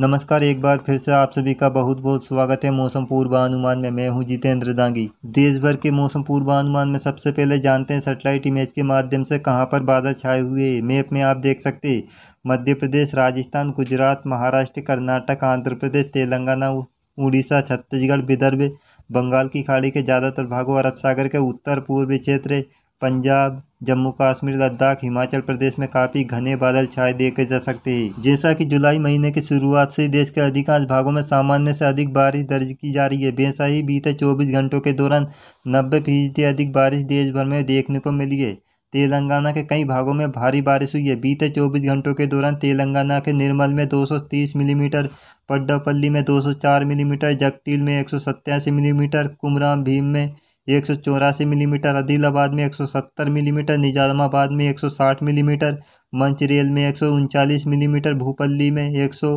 नमस्कार एक बार फिर से आप सभी का बहुत बहुत स्वागत है मौसम पूर्वानुमान में मैं हूं जितेंद्र दांगी देश भर के मौसम पूर्वानुमान में सबसे पहले जानते हैं सैटेलाइट इमेज के माध्यम से कहां पर बादल छाए हुए मैप में आप देख सकते मध्य प्रदेश राजस्थान गुजरात महाराष्ट्र कर्नाटक आंध्र प्रदेश तेलंगाना उड़ीसा छत्तीसगढ़ विदर्भ बंगाल की खाड़ी के ज़्यादातर भागों अरब सागर के उत्तर पूर्वी क्षेत्र पंजाब जम्मू कश्मीर लद्दाख हिमाचल प्रदेश में काफ़ी घने बादल छाए देखे जा सकते हैं जैसा कि जुलाई महीने की शुरुआत से देश के अधिकांश भागों में सामान्य से अधिक बारिश दर्ज की जा रही है वैसा ही बीते 24 घंटों के दौरान नब्बे फीसदी अधिक बारिश देश भर में देखने को मिली है तेलंगाना के कई भागों में भारी बारिश हुई है बीते चौबीस घंटों के दौरान तेलंगाना के निर्मल में दो मिलीमीटर पड्डापल्ली में दो मिलीमीटर जगटील में एक मिलीमीटर कुमराम भीम में एक सौ चौरासी मिलीमीटर आदिलाबाद में एक सौ सत्तर मिलीमीटर निज़ामाबाद में एक सौ साठ मिलीमीटर मंचरेल में एक सौ उनचालीस मिलीमीटर भूपल्ली में एक सौ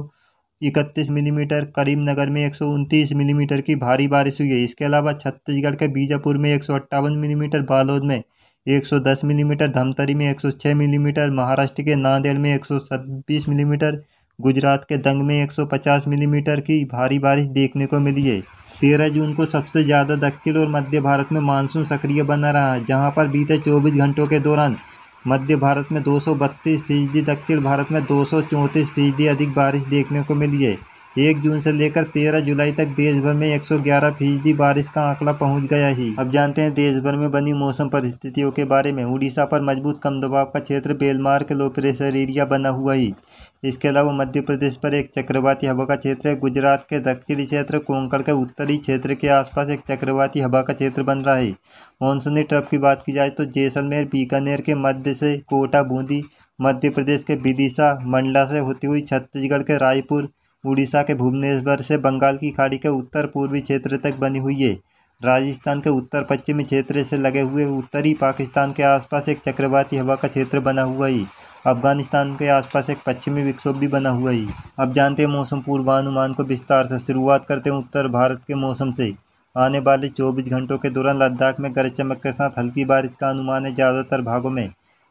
इकतीस मिलीमीटर करीमनगर में एक सौ उनतीस मिलीमीटर की भारी बारिश हुई है इसके अलावा छत्तीसगढ़ के बीजापुर में एक सौ अट्ठावन मिलीमीटर बालोद में एक सौ दस मिलीमीटर धमतरी में एक सौ छः मिलीमीटर महाराष्ट्र के नांदेड़ में एक सौ छब्बीस मिलीमीटर गुजरात के दंग में 150 मिलीमीटर mm की भारी बारिश देखने को मिली है तेरह जून को सबसे ज़्यादा दक्षिण और मध्य भारत में मानसून सक्रिय बना रहा जहां पर बीते 24 घंटों के दौरान मध्य भारत में दो फीसदी दक्षिण भारत में दो फीसदी अधिक बारिश देखने को मिली है एक जून से लेकर तेरह जुलाई तक देश भर में एक फीसदी बारिश का आंकड़ा पहुंच गया ही अब जानते हैं देश भर में बनी मौसम परिस्थितियों के बारे में उड़ीसा पर मजबूत कम दबाव का क्षेत्र बेलमार के लो प्रेशर एरिया बना हुआ ही इसके अलावा मध्य प्रदेश पर एक चक्रवाती हवा का क्षेत्र है गुजरात के दक्षिणी क्षेत्र कोंकण के उत्तरी क्षेत्र के आसपास एक चक्रवाती हवा का क्षेत्र बन रहा है मानसूनी ट्रप की बात की जाए तो जैसलमेर बीकानेर के मध्य से कोटा बूंदी मध्य प्रदेश के विदिशा मंडला से होती हुई छत्तीसगढ़ के रायपुर उड़ीसा के भुवनेश्वर से बंगाल की खाड़ी के उत्तर पूर्वी क्षेत्र तक बनी हुई है राजस्थान के उत्तर पश्चिमी क्षेत्र से लगे हुए उत्तरी पाकिस्तान के आसपास एक चक्रवाती हवा का क्षेत्र बना हुआ है अफगानिस्तान के आसपास एक पश्चिमी विक्षोभ भी बना हुआ है अब जानते हैं मौसम पूर्वानुमान को विस्तार से शुरुआत करते हैं उत्तर भारत के मौसम से आने वाले 24 घंटों के दौरान लद्दाख में गरज चमक के साथ हल्की बारिश का अनुमान है ज़्यादातर भागों में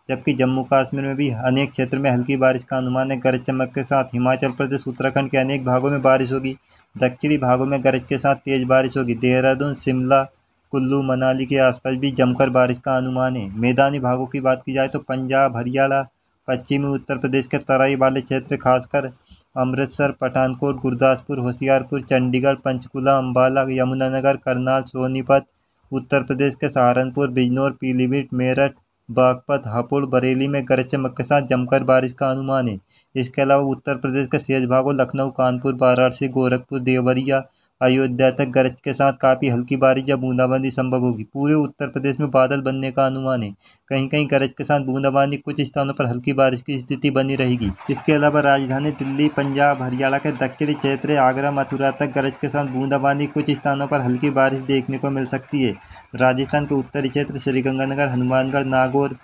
जबकि जम्मू कश्मीर में भी अनेक क्षेत्र में हल्की बारिश का अनुमान है गरज चमक के साथ हिमाचल प्रदेश उत्तराखंड के अनेक भागों में बारिश होगी दक्षिणी भागों में गरज के साथ तेज़ बारिश होगी देहरादून शिमला कुल्लू मनाली के आसपास भी जमकर बारिश का अनुमान है मैदानी भागों की बात की जाए तो पंजाब हरियाणा पश्चिमी उत्तर प्रदेश के तराई वाले क्षेत्र खासकर अमृतसर पठानकोट गुरदासपुर होशियारपुर चंडीगढ़ पंचकुला अम्बाला यमुनानगर करनाल सोनीपत उत्तर प्रदेश के सहारनपुर बिजनौर पीलीभीत मेरठ बागपत हापुड़ बरेली में गरज चमक के साथ जमकर बारिश का अनुमान है इसके अलावा उत्तर प्रदेश के शेष भागों लखनऊ कानपुर वाराणसी गोरखपुर देवरिया अयोध्या तक गरज के साथ काफ़ी हल्की बारिश या बूंदाबांदी संभव होगी पूरे उत्तर प्रदेश में बादल बनने का अनुमान है कहीं कहीं गरज के साथ बूंदाबांदी कुछ स्थानों पर हल्की बारिश की स्थिति बनी रहेगी इसके अलावा राजधानी दिल्ली पंजाब हरियाणा के दक्षिणी क्षेत्र आगरा मथुरा तक गरज के साथ बूंदाबांदी कुछ स्थानों पर हल्की बारिश देखने को मिल सकती है राजस्थान के उत्तरी क्षेत्र श्रीगंगानगर हनुमानगढ़ नागौर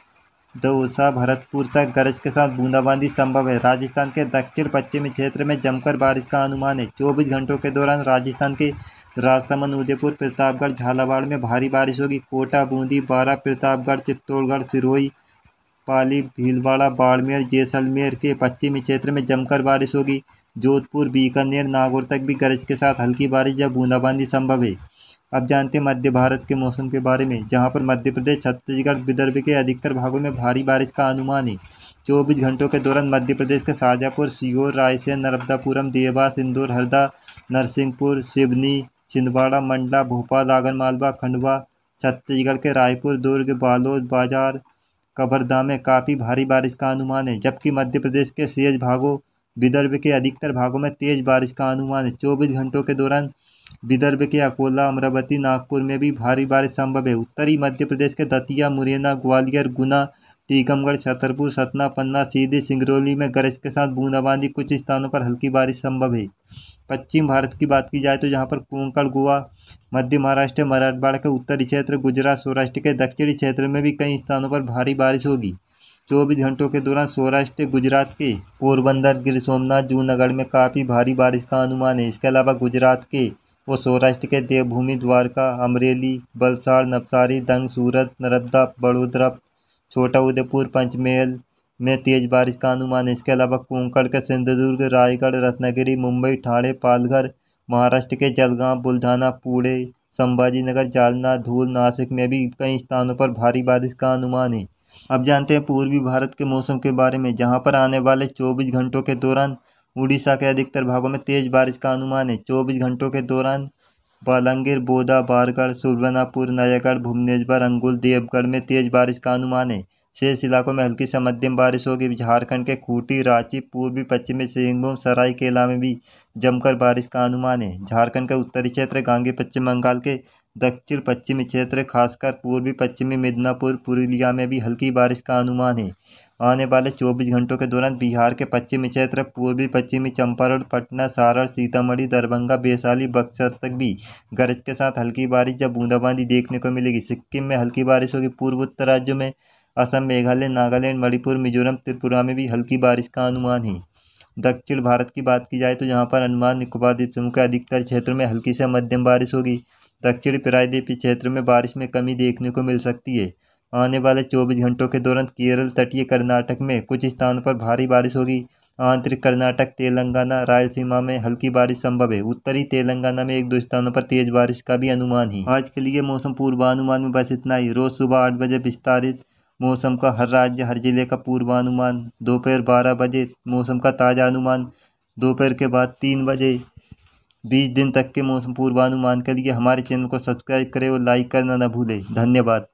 दौसा भरतपुर तक गरज के साथ बूंदाबांदी संभव है राजस्थान के दक्षिण पश्चिमी क्षेत्र में जमकर बारिश का अनुमान है चौबीस घंटों के दौरान राजस्थान के राजसमंद उदयपुर प्रतापगढ़ झालावाड़ में भारी बारिश होगी कोटा बूंदी बारा प्रतापगढ़ चित्तौड़गढ़ सिरोही पाली भीलवाड़ा बाड़मेर जैसलमेर के पश्चिमी क्षेत्र में जमकर बारिश होगी जोधपुर बीकानेर नागौर तक भी गरज के साथ हल्की बारिश या बूंदाबांदी संभव है अब जानते हैं मध्य भारत के मौसम के बारे में जहाँ पर मध्य प्रदेश छत्तीसगढ़ विदर्भ के अधिकतर भागों में भारी बारिश का अनुमान है चौबीस घंटों के दौरान मध्य प्रदेश के शाजापुर सीहोर रायसेन नर्मदापुरम देवास इंदौर हरदा नरसिंहपुर सिवनी छिंदवाड़ा मंडला भोपाल आगरमालवा खंडवा छत्तीसगढ़ के रायपुर दुर्ग बालोद बाजार कबरदा में काफ़ी भारी बारिश का अनुमान है जबकि मध्य प्रदेश के शेष भागों विदर्भ के अधिकतर भागों में तेज़ बारिश का अनुमान है चौबीस घंटों के दौरान विदर्भ के अकोला अमरावती नागपुर में भी भारी बारिश संभव है उत्तरी मध्य प्रदेश के दतिया मुरैना ग्वालियर गुना टीकमगढ़ छतरपुर सतना पन्ना सीधी सिंगरौली में गरज के साथ बूंदाबांदी कुछ स्थानों पर हल्की बारिश संभव है पश्चिम भारत की बात की जाए तो यहाँ पर कोंकण गोवा मध्य महाराष्ट्र मराठवाड़ा के उत्तरी क्षेत्र गुजरात सौराष्ट्र के दक्षिणी क्षेत्र में भी कई स्थानों पर भारी बारिश होगी चौबीस घंटों के दौरान सौराष्ट्र गुजरात के पोरबंदर गिर सोमनाथ जूनागढ़ में काफ़ी भारी बारिश का अनुमान है इसके अलावा गुजरात के वो सौराष्ट्र के देवभूमि द्वारका अमरेली बलसाड़ नवसारी दंग सूरत नर्मदा बड़ोदरा छोटा उदयपुर पंचमहल में तेज़ बारिश का अनुमान है इसके अलावा कोंकण के सिंधुदुर्ग रायगढ़ रत्नागिरी मुंबई ठाणे पालघर महाराष्ट्र के जलगांव बुल्ढाना पुणे संभाजीनगर जालना धूल नासिक में भी कई स्थानों पर भारी बारिश का अनुमान है अब जानते हैं पूर्वी भारत के मौसम के बारे में जहां पर आने वाले 24 घंटों के दौरान उड़ीसा के अधिकतर भागों में तेज़ बारिश का अनुमान है चौबीस घंटों के दौरान बलांगीर बोधा बारगढ़ सुबर्णापुर नयागढ़ भुवनेश्वर अंगुल देवगढ़ में तेज़ बारिश का अनुमान है शेष इलाकों में हल्की से मध्यम बारिश होगी झारखंड के खूंटी रांची पूर्वी पश्चिमी सिंहभूम सरायकेला में भी जमकर बारिश का अनुमान है झारखंड के उत्तरी क्षेत्र गांगी पश्चिम बंगाल के दक्षिण पश्चिमी क्षेत्र खासकर पूर्वी पश्चिमी मिदनापुर पुरुलिया में भी हल्की बारिश का अनुमान है आने वाले 24 घंटों के दौरान बिहार के पश्चिमी क्षेत्र पूर्वी पश्चिमी चंपारण पटना सारण सीतामढ़ी दरभंगा वैशाली बक्सर तक भी गरज के साथ हल्की बारिश या बूंदाबांदी देखने को मिलेगी सिक्किम में हल्की बारिश होगी पूर्वोत्तर राज्यों में असम मेघालय नागालैंड मणिपुर मिजोरम त्रिपुरा में भी हल्की बारिश का अनुमान है दक्षिण भारत की बात की जाए तो यहाँ पर अनुमान निकोबार द्वीप समूह के अधिकतर क्षेत्रों में हल्की से मध्यम बारिश होगी दक्षिण प्रायद्वीपीय क्षेत्र में बारिश में कमी देखने को मिल सकती है आने वाले 24 घंटों के दौरान केरल तटीय कर्नाटक में कुछ स्थानों पर भारी बारिश होगी आंतरिक कर्नाटक तेलंगाना रायलसीमा में हल्की बारिश संभव है उत्तरी तेलंगाना में एक दो स्थानों पर तेज बारिश का भी अनुमान है आज के लिए मौसम पूर्वानुमान में बस इतना ही रोज सुबह आठ बजे विस्तारित मौसम का हर राज्य हर ज़िले का पूर्वानुमान दोपहर बारह बजे मौसम का ताज़ा अनुमान दोपहर के बाद तीन बजे बीस दिन तक के मौसम पूर्वानुमान के लिए हमारे चैनल को सब्सक्राइब करें और लाइक करना न भूलें धन्यवाद